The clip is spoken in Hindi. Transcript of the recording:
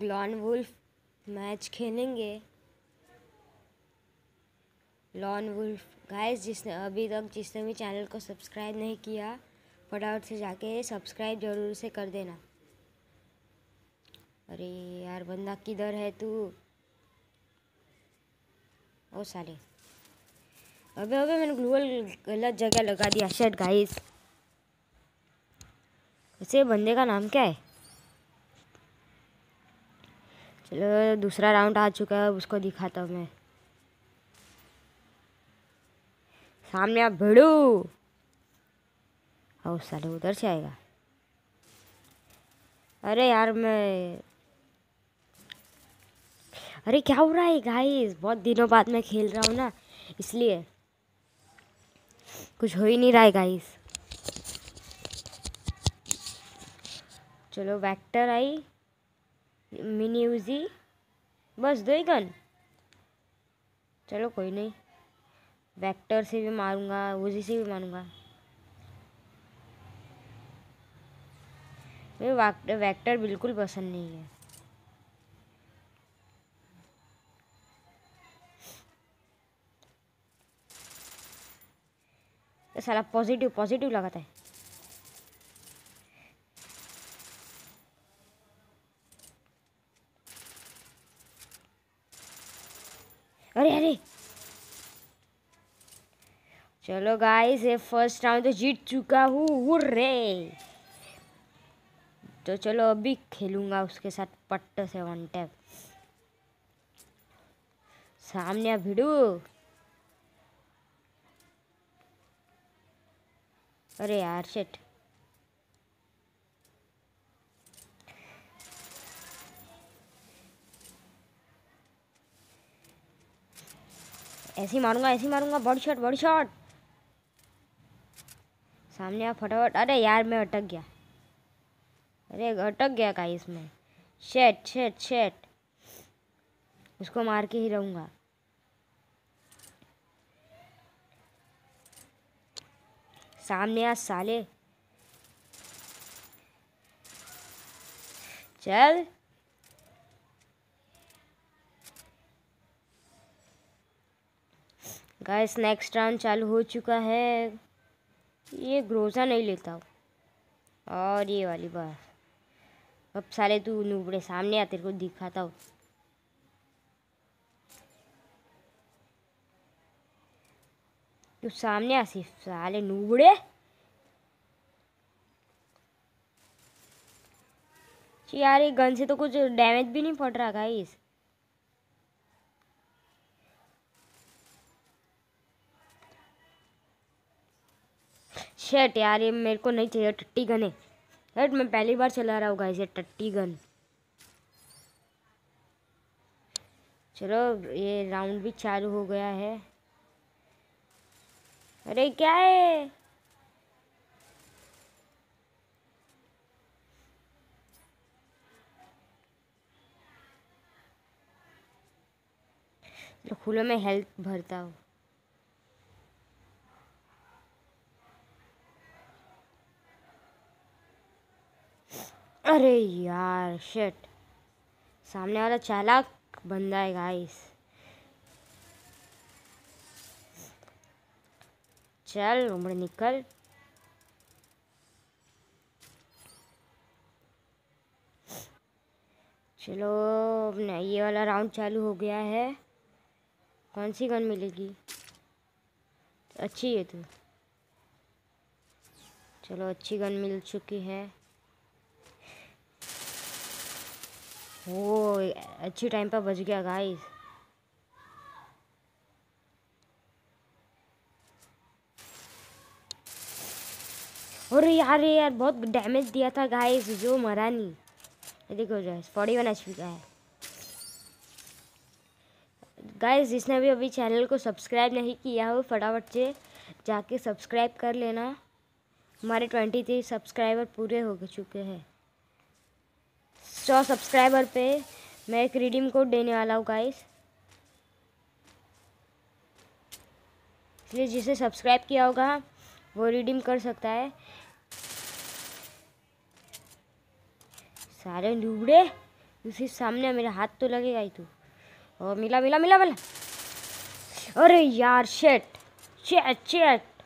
लोग लॉन वुल्फ मैच खेलेंगे लॉन वुल्फ गाइस जिसने अभी तक जिसने भी चैनल को सब्सक्राइब नहीं किया फटाफट से जाके सब्सक्राइब ज़रूर से कर देना अरे यार बंदा किधर है तू ओ सारे अबे अबे मैंने ग्लूअल गलत जगह लगा दिया शर्ट गाइस उसे बंदे का नाम क्या है चलो दूसरा राउंड आ चुका है उसको दिखाता हूँ मैं सामने आप भिड़ू और साले उधर से आएगा अरे यार मैं अरे क्या हो रहा है गाइस बहुत दिनों बाद मैं खेल रहा हूँ ना इसलिए कुछ हो ही नहीं रहा है गाइस चलो वेक्टर आई मिनी यूजी बस दो ही गन चलो कोई नहीं वेक्टर से भी मारूंगा उजी से भी मारूंगा मुझे वेक्टर बिल्कुल पसंद नहीं है साला पॉजिटिव पॉजिटिव लगाता है अरे अरे चलो गाइस ये फर्स्ट राउंड तो जीत चुका हूँ रे तो चलो अभी खेलूंगा उसके साथ पट्ट से वन टैप सामने भिड़ू अरे यार शेट ऐसे ही मारूंगा ऐसे ही मारूंगा बॉडी शॉट बॉडी शॉट सामने आ फटाफट अरे यार मैं अटक गया अरे अटक गया का इसमें शेट शेट शेट उसको मार के ही रहूँगा सामने आ साले चल गाइस नेक्स्ट राउंड चालू हो चुका है ये ग्रोजा नहीं लेता और ये वाली बार अब साले तू नूबड़े सामने आ तेरे को दिखाता हूँ तू सामने आ सिर्फ साले नूबड़े यार ये गन से तो कुछ डैमेज भी नहीं पड़ रहा गाइस शेट यार ये मेरे को नहीं चाहिए टट्टी गन है हेट मैं पहली बार चला रहा हूँ गाइस ये टट्टी गन चलो ये राउंड भी चालू हो गया है अरे क्या है खुले में हेल्थ भरता हूँ अरे यार शिट सामने वाला चालाक बंदा है गाइस चल उम्र निकल चलो ये वाला राउंड चालू हो गया है कौन सी गन मिलेगी अच्छी है तो चलो अच्छी गन मिल चुकी है वो अच्छी टाइम पर बच गया गाइस और यार यार बहुत डैमेज दिया था गाइस जो मरा नहीं देखो गाइस फोर्टी वन एच का है गाइस जिसने भी अभी चैनल को सब्सक्राइब नहीं किया हो फटाफट से जाके सब्सक्राइब कर लेना हमारे ट्वेंटी थ्री सब्सक्राइबर पूरे हो चुके हैं सौ सब्सक्राइबर पे मैं एक रिडीम कोड देने वाला हूँ गाइस इसलिए जिसे सब्सक्राइब किया होगा वो रिडीम कर सकता है सारे डूबड़े उसी सामने मेरे हाथ तो लगेगा ही तू तो। और मिला मिला मिला मिला अरे यार शेट चेट चेट